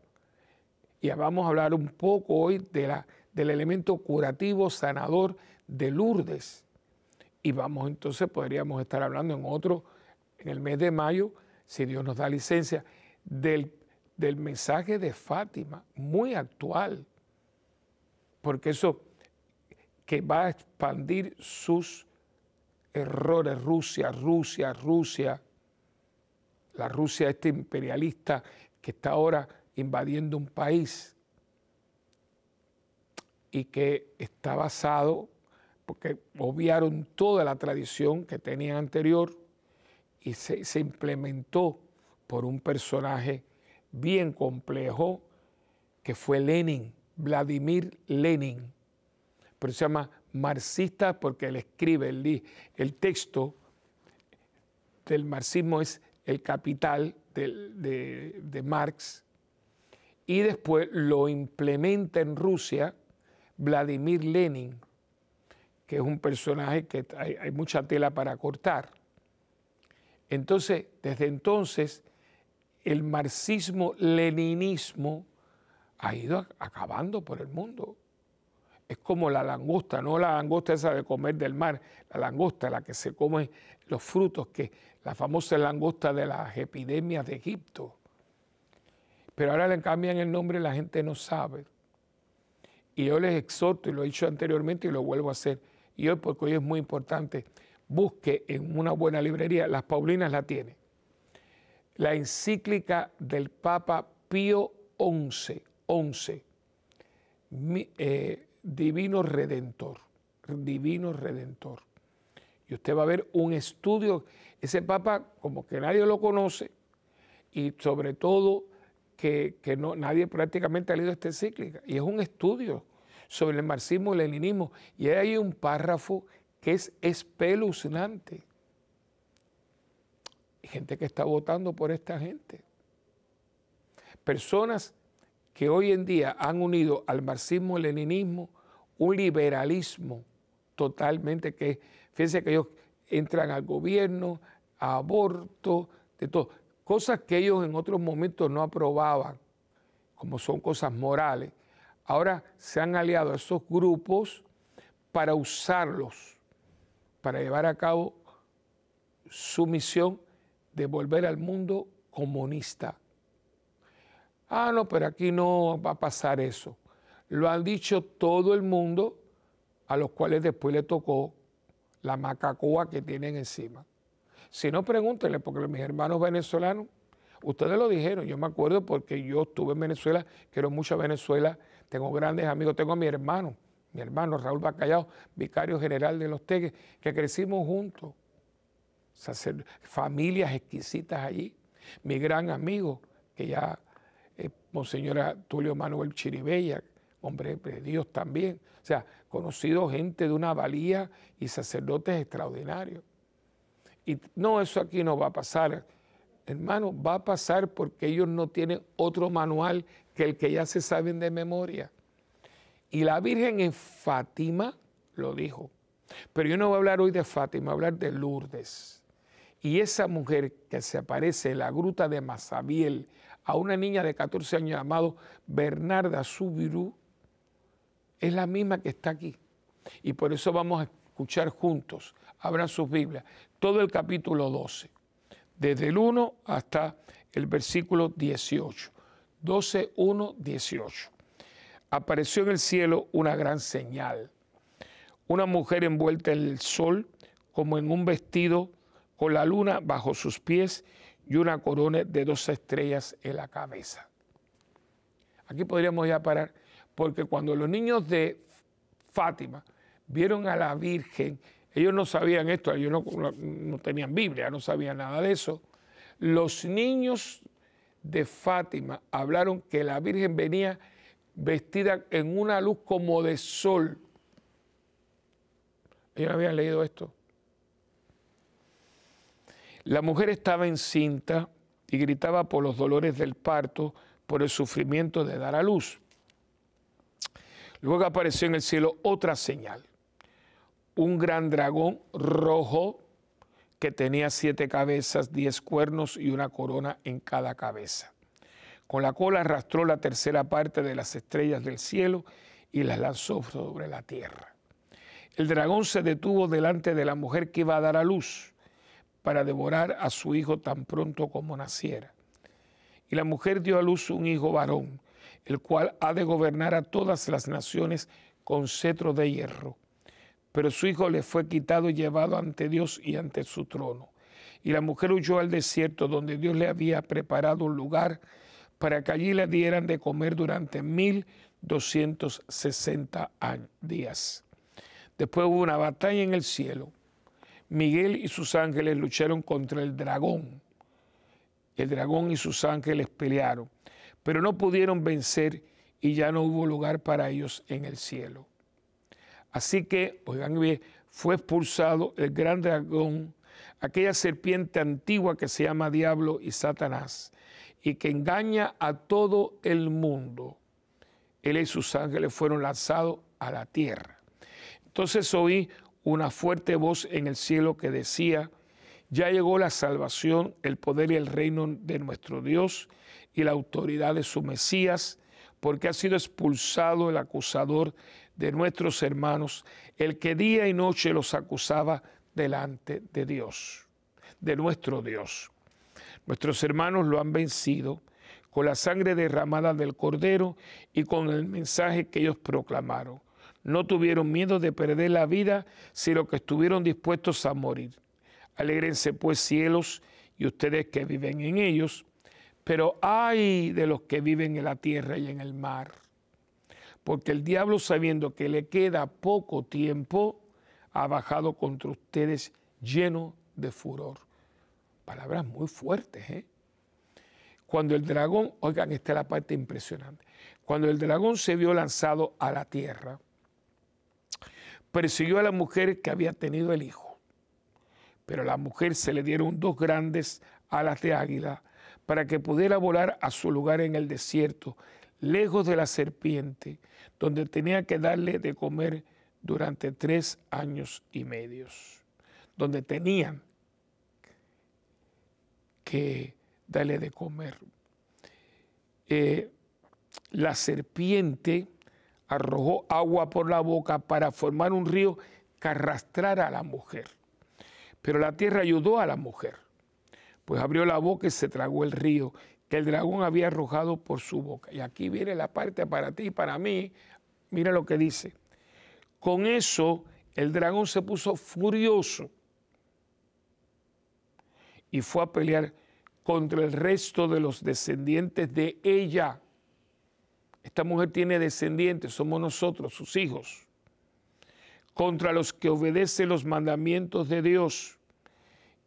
ya vamos a hablar un poco hoy de la, del elemento curativo, sanador de Lourdes. Y vamos entonces, podríamos estar hablando en otro, en el mes de mayo, si Dios nos da licencia, del, mensaje de Fátima, muy actual, porque eso que va a expandir sus errores, Rusia, Rusia, Rusia, la Rusia este imperialista que está ahora invadiendo un país y que está basado, porque obviaron toda la tradición que tenían anterior, y se, implementó por un personaje bien complejo que fue Lenin, Vladimir Lenin. Pero se llama marxista porque él escribe, el, texto del marxismo es el capital de, Marx. Y después lo implementa en Rusia Vladimir Lenin, que es un personaje que hay mucha tela para cortar. Entonces, desde entonces, el marxismo-leninismo ha ido acabando por el mundo. Es como la langosta, no la langosta esa de comer del mar, la langosta, la que se come los frutos, que la famosa langosta de las epidemias de Egipto. Pero ahora le cambian el nombre y la gente no sabe. Y yo les exhorto, y lo he dicho anteriormente y lo vuelvo a hacer, y hoy porque hoy es muy importante, busque en una buena librería, las Paulinas la tiene. La encíclica del Papa Pío XI, 11, eh, Divino Redentor, Divino Redentor. Y usted va a ver un estudio, ese Papa como que nadie lo conoce y sobre todo que, no, nadie prácticamente ha leído esta encíclica. Y es un estudio sobre el marxismo y el leninismo. Y ahí hay un párrafo que es espeluznante. gente que está votando por esta gente. Personas que hoy en día han unido al marxismo-leninismo un liberalismo totalmente que, fíjense que ellos entran al gobierno, a aborto, de todo. Cosas que ellos en otros momentos no aprobaban, como son cosas morales. Ahora se han aliado a esos grupos para usarlos para llevar a cabo su misión de volver al mundo comunista. Ah, no, pero aquí no va a pasar eso. Lo han dicho todo el mundo, a los cuales después le tocó la macacoa que tienen encima. Si no, pregúntenle, porque mis hermanos venezolanos, ustedes lo dijeron, yo me acuerdo porque yo estuve en Venezuela, quiero mucho a Venezuela, tengo grandes amigos, tengo a mi hermano mi hermano Raúl Bacallao, vicario general de los Teques, que crecimos juntos, familias exquisitas allí. Mi gran amigo, que ya es eh, Monseñor Tulio Manuel Chiribella, hombre de Dios también. O sea, conocido gente de una valía y sacerdotes extraordinarios. Y no, eso aquí no va a pasar. Hermano, va a pasar porque ellos no tienen otro manual que el que ya se saben de memoria. Y la Virgen en Fátima lo dijo. Pero yo no voy a hablar hoy de Fátima, voy a hablar de Lourdes. Y esa mujer que se aparece en la gruta de Mazabiel a una niña de 14 años llamado Bernarda Subirú, es la misma que está aquí. Y por eso vamos a escuchar juntos, abran sus Biblias, todo el capítulo 12, desde el 1 hasta el versículo 18. 12, 1, 18 apareció en el cielo una gran señal. Una mujer envuelta en el sol como en un vestido, con la luna bajo sus pies y una corona de dos estrellas en la cabeza. Aquí podríamos ya parar, porque cuando los niños de Fátima vieron a la Virgen, ellos no sabían esto, ellos no, tenían Biblia, no sabían nada de eso. Los niños de Fátima hablaron que la Virgen venía vestida en una luz como de sol. Ellos había habían leído esto. La mujer estaba encinta y gritaba por los dolores del parto, por el sufrimiento de dar a luz. Luego apareció en el cielo otra señal, un gran dragón rojo que tenía siete cabezas, diez cuernos y una corona en cada cabeza. Con la cola arrastró la tercera parte de las estrellas del cielo y las lanzó sobre la tierra. El dragón se detuvo delante de la mujer que iba a dar a luz para devorar a su hijo tan pronto como naciera. Y la mujer dio a luz un hijo varón, el cual ha de gobernar a todas las naciones con cetro de hierro. Pero su hijo le fue quitado y llevado ante Dios y ante su trono. Y la mujer huyó al desierto donde Dios le había preparado un lugar para que allí les dieran de comer durante 1260 días. Después hubo una batalla en el cielo. Miguel y sus ángeles lucharon contra el dragón. El dragón y sus ángeles pelearon, pero no pudieron vencer y ya no hubo lugar para ellos en el cielo. Así que, oigan bien, fue expulsado el gran dragón, aquella serpiente antigua que se llama Diablo y Satanás, y que engaña a todo el mundo. Él y sus ángeles fueron lanzados a la tierra. Entonces oí una fuerte voz en el cielo que decía, ya llegó la salvación, el poder y el reino de nuestro Dios y la autoridad de su Mesías, porque ha sido expulsado el acusador de nuestros hermanos, el que día y noche los acusaba delante de Dios, de nuestro Dios. Nuestros hermanos lo han vencido con la sangre derramada del Cordero y con el mensaje que ellos proclamaron. No tuvieron miedo de perder la vida, sino que estuvieron dispuestos a morir. Alégrense pues cielos y ustedes que viven en ellos, pero ay de los que viven en la tierra y en el mar. Porque el diablo, sabiendo que le queda poco tiempo, ha bajado contra ustedes lleno de furor. Palabras muy fuertes, ¿eh? Cuando el dragón, oigan, esta es la parte impresionante. Cuando el dragón se vio lanzado a la tierra, persiguió a la mujer que había tenido el hijo. Pero a la mujer se le dieron dos grandes alas de águila para que pudiera volar a su lugar en el desierto, lejos de la serpiente, donde tenía que darle de comer durante tres años y medios, donde tenían que dale de comer. Eh, la serpiente arrojó agua por la boca para formar un río que arrastrara a la mujer. Pero la tierra ayudó a la mujer, pues abrió la boca y se tragó el río que el dragón había arrojado por su boca. Y aquí viene la parte para ti y para mí. Mira lo que dice. Con eso el dragón se puso furioso y fue a pelear contra el resto de los descendientes de ella. Esta mujer tiene descendientes, somos nosotros, sus hijos, contra los que obedecen los mandamientos de Dios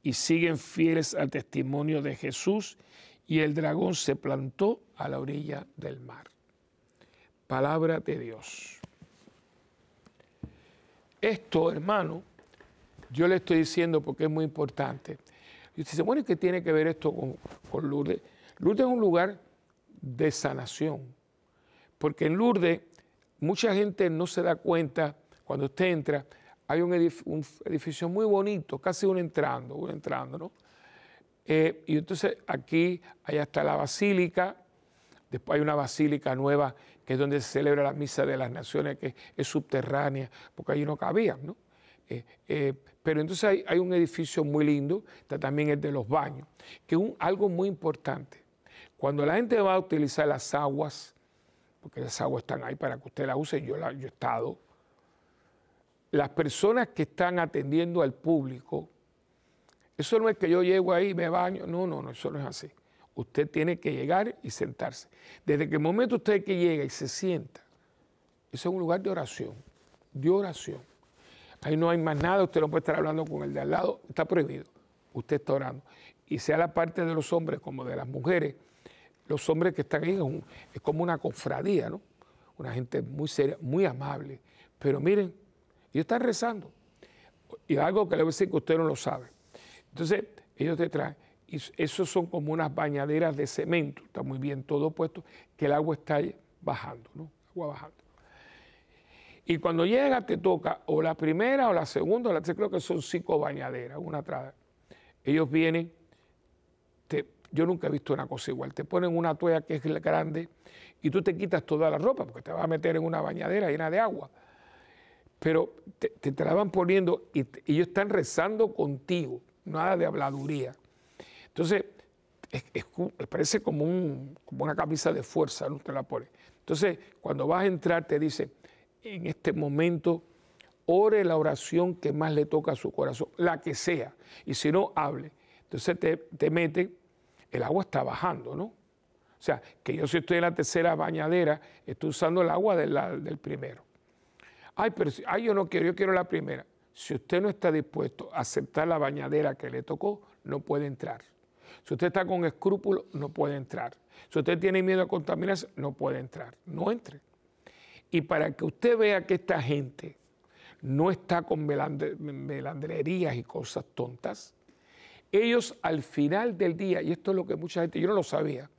y siguen fieles al testimonio de Jesús, y el dragón se plantó a la orilla del mar. Palabra de Dios. Esto, hermano, yo le estoy diciendo porque es muy importante. Y usted dice, bueno, ¿y qué tiene que ver esto con, Lourdes? Lourdes es un lugar de sanación, porque en Lourdes mucha gente no se da cuenta cuando usted entra, hay un, edificio muy bonito, casi un entrando, un entrando, ¿no? Eh, y entonces aquí, hay está la basílica, después hay una basílica nueva que es donde se celebra la misa de las naciones, que es subterránea, porque allí no cabían, ¿no? Eh, eh, pero entonces hay, un edificio muy lindo, está también es de los baños, que es algo muy importante. Cuando la gente va a utilizar las aguas, porque las aguas están ahí para que usted las use, yo, la, he estado, las personas que están atendiendo al público, eso no es que yo llego ahí, y me baño, no, no, no, eso no es así. Usted tiene que llegar y sentarse. Desde que el momento usted que llega y se sienta, eso es un lugar de oración, de oración. Ahí no hay más nada, usted no puede estar hablando con el de al lado, está prohibido. Usted está orando. Y sea la parte de los hombres como de las mujeres, los hombres que están ahí es, como una cofradía, ¿no? Una gente muy seria, muy amable. Pero miren, ellos están rezando. Y algo que le voy a decir que usted no lo sabe. Entonces, ellos te traen. Y esos son como unas bañaderas de cemento, está muy bien todo puesto, que el agua está bajando, ¿no? Agua bajando. Y cuando llega te toca o la primera o la segunda o la tercera, creo que son cinco bañaderas, una atrás. Ellos vienen, te, yo nunca he visto una cosa igual, te ponen una toalla que es grande y tú te quitas toda la ropa porque te vas a meter en una bañadera llena de agua. Pero te, te, la van poniendo y ellos están rezando contigo, nada de habladuría. Entonces, parece como, como una camisa de fuerza, no te la pones. Entonces, cuando vas a entrar te dicen, en este momento ore la oración que más le toca a su corazón, la que sea, y si no, hable. Entonces te, mete, el agua está bajando, ¿no? O sea, que yo si estoy en la tercera bañadera, estoy usando el agua del primero. Ay, pero ay, yo no quiero, yo quiero la primera. Si usted no está dispuesto a aceptar la bañadera que le tocó, no puede entrar. Si usted está con escrúpulos, no puede entrar. Si usted tiene miedo a contaminarse, no puede entrar. No entre. Y para que usted vea que esta gente no está con melandrerías y cosas tontas, ellos al final del día, y esto es lo que mucha gente, yo no lo sabía,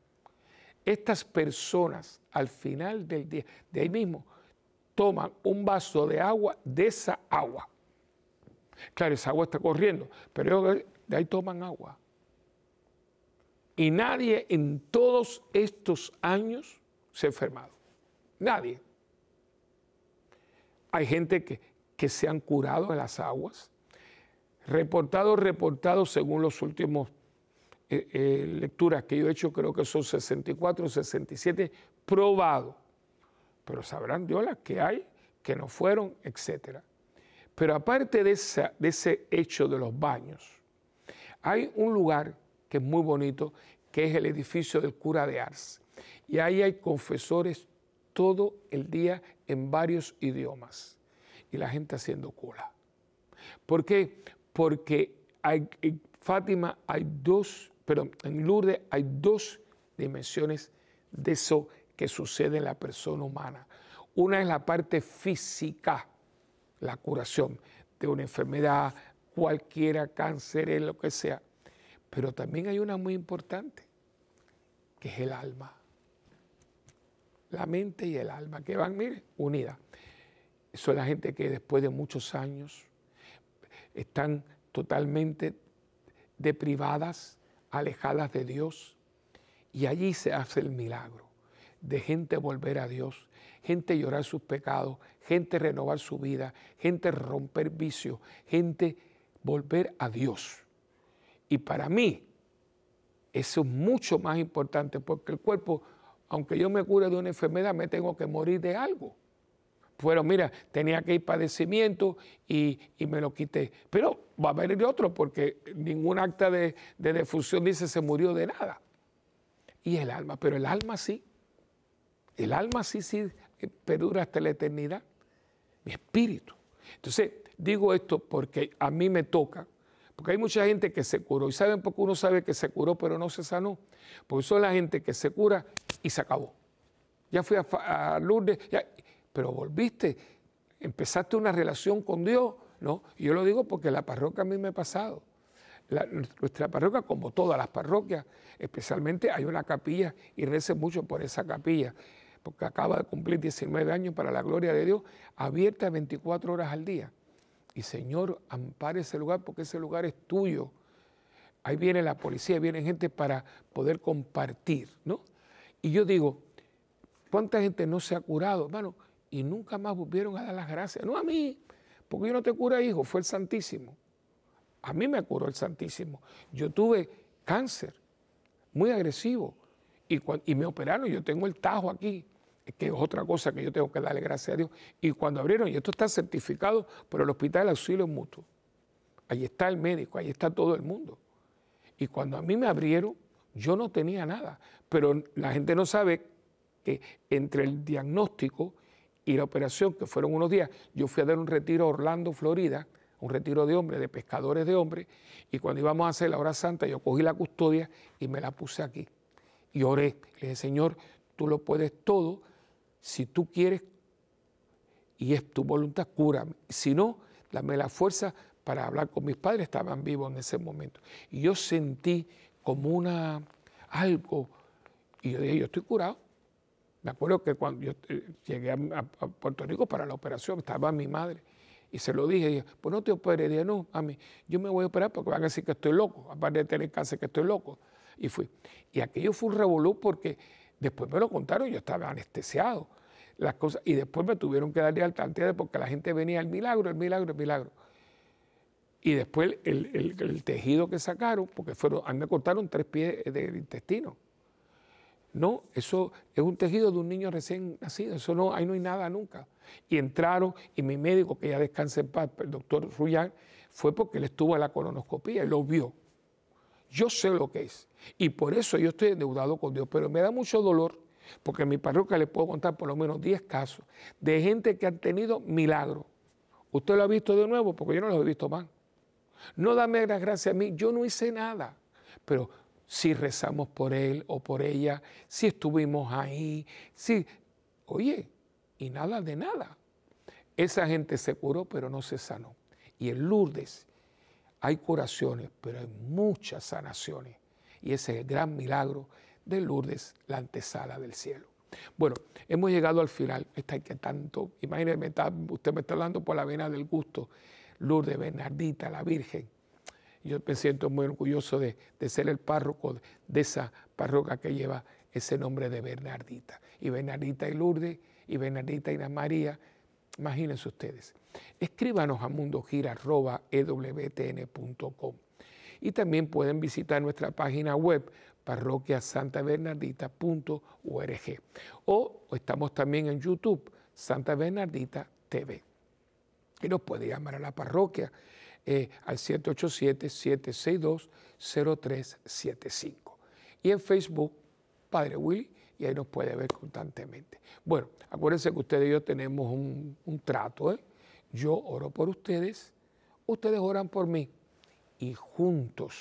estas personas al final del día, de ahí mismo, toman un vaso de agua de esa agua. Claro, esa agua está corriendo, pero de ahí toman agua. Y nadie en todos estos años se ha enfermado. Nadie. Hay gente que, se han curado en las aguas. Reportado, reportado, según los últimos eh, eh, lecturas que yo he hecho, creo que son 64, 67, probado. Pero sabrán Dios las que hay, que no fueron, etc. Pero aparte de, esa, de ese hecho de los baños, hay un lugar que es muy bonito, que es el edificio del cura de Ars. Y ahí hay confesores todo el día en varios idiomas y la gente haciendo cola. ¿Por qué? Porque en Fátima hay dos, perdón, en Lourdes hay dos dimensiones de eso que sucede en la persona humana. Una es la parte física, la curación de una enfermedad, cualquiera, cáncer, lo que sea. Pero también hay una muy importante, que es el alma la mente y el alma, que van, mire, unidas. Son la gente que después de muchos años están totalmente deprivadas, alejadas de Dios, y allí se hace el milagro de gente volver a Dios, gente llorar sus pecados, gente renovar su vida, gente romper vicios, gente volver a Dios. Y para mí, eso es mucho más importante porque el cuerpo aunque yo me cure de una enfermedad, me tengo que morir de algo. Pero mira, tenía que ir padecimiento y, me lo quité. Pero va a venir otro porque ningún acta de, de defunción dice se murió de nada. Y el alma, pero el alma sí. El alma sí, sí eh, perdura hasta la eternidad. Mi espíritu. Entonces, digo esto porque a mí me toca. Porque hay mucha gente que se curó. ¿Y saben porque uno sabe que se curó, pero no se sanó? Porque son la gente que se cura y se acabó. Ya fui a, Lourdes, pero volviste, empezaste una relación con Dios, ¿no? Y yo lo digo porque la parroquia a mí me ha pasado. nuestra parroquia, como todas las parroquias, especialmente hay una capilla y rece mucho por esa capilla, porque acaba de cumplir 19 años para la gloria de Dios, abierta 24 horas al día. Y Señor, ampare ese lugar porque ese lugar es tuyo. Ahí viene la policía, viene gente para poder compartir, ¿no? Y yo digo, ¿cuánta gente no se ha curado, hermano? Y nunca más volvieron a dar las gracias. No a mí, porque yo no te cura, hijo, fue el Santísimo. A mí me curó el Santísimo. Yo tuve cáncer muy agresivo y, me operaron, yo tengo el tajo aquí, que es otra cosa que yo tengo que darle gracias a Dios. Y cuando abrieron, y esto está certificado por el Hospital de Auxilio Mutuo, ahí está el médico, ahí está todo el mundo. Y cuando a mí me abrieron, yo no tenía nada, pero la gente no sabe que entre el diagnóstico y la operación, que fueron unos días, yo fui a dar un retiro a Orlando, Florida, un retiro de hombres, de pescadores de hombres, y cuando íbamos a hacer la hora santa, yo cogí la custodia y me la puse aquí. Y oré, le dije, Señor, tú lo puedes todo, si tú quieres, y es tu voluntad, cúrame. Si no, dame la fuerza para hablar con mis padres, estaban vivos en ese momento. Y yo sentí como una, algo. Y yo dije, yo estoy curado. Me acuerdo que cuando yo eh, llegué a, Puerto Rico para la operación, estaba mi madre. Y se lo dije, pues no te operes. Dije, no, a mí yo me voy a operar porque van a decir que estoy loco. Aparte de tener cáncer, que estoy loco. Y fui. Y aquello fue un revolú porque después me lo contaron, yo estaba anestesiado. Las cosas, y después me tuvieron que darle de porque la gente venía al milagro, el milagro, el milagro y después el, tejido que sacaron, porque fueron, me cortaron tres pies del intestino. No, eso es un tejido de un niño recién nacido, eso no, ahí no hay nada nunca. Y entraron, y mi médico, que ya descansa en paz, el doctor Ruyán, fue porque él estuvo a la colonoscopía y lo vio. Yo sé lo que es. Y por eso yo estoy endeudado con Dios, pero me da mucho dolor, porque en mi parroquia le puedo contar por lo menos 10 casos de gente que han tenido milagros. Usted lo ha visto de nuevo, porque yo no lo he visto más. No dame gracias a mí, yo no hice nada, pero si rezamos por él o por ella, si estuvimos ahí, si, oye, y nada de nada. Esa gente se curó, pero no se sanó. Y en Lourdes hay curaciones, pero hay muchas sanaciones. Y ese es el gran milagro de Lourdes, la antesala del cielo. Bueno, hemos llegado al final. Está que tanto, imagínense, usted me está hablando por la vena del gusto. Lourdes Bernardita, la Virgen. Yo me siento muy orgulloso de, ser el párroco de esa parroquia que lleva ese nombre de Bernardita. Y Bernardita y Lourdes, y Bernardita y la María, imagínense ustedes. Escríbanos a mundogira.ewtn.com. Y también pueden visitar nuestra página web parroquiasantabernardita.org. O estamos también en YouTube, Santa Bernardita TV. Y nos puede llamar a la parroquia eh, al 787-762-0375. Y en Facebook, Padre Willy, y ahí nos puede ver constantemente. Bueno, acuérdense que ustedes y yo tenemos un, un trato. ¿eh? Yo oro por ustedes, ustedes oran por mí y juntos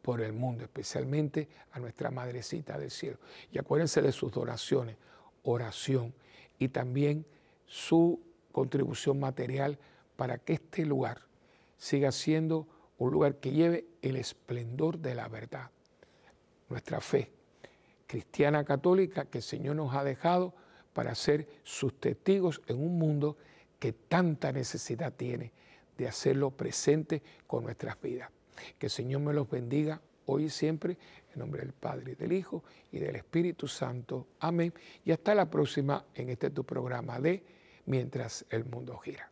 por el mundo, especialmente a nuestra Madrecita del Cielo. Y acuérdense de sus oraciones, oración y también su contribución material para que este lugar siga siendo un lugar que lleve el esplendor de la verdad. Nuestra fe cristiana católica que el Señor nos ha dejado para ser sus testigos en un mundo que tanta necesidad tiene de hacerlo presente con nuestras vidas. Que el Señor me los bendiga hoy y siempre, en nombre del Padre, del Hijo y del Espíritu Santo. Amén. Y hasta la próxima en este tu programa de mientras el mundo gira.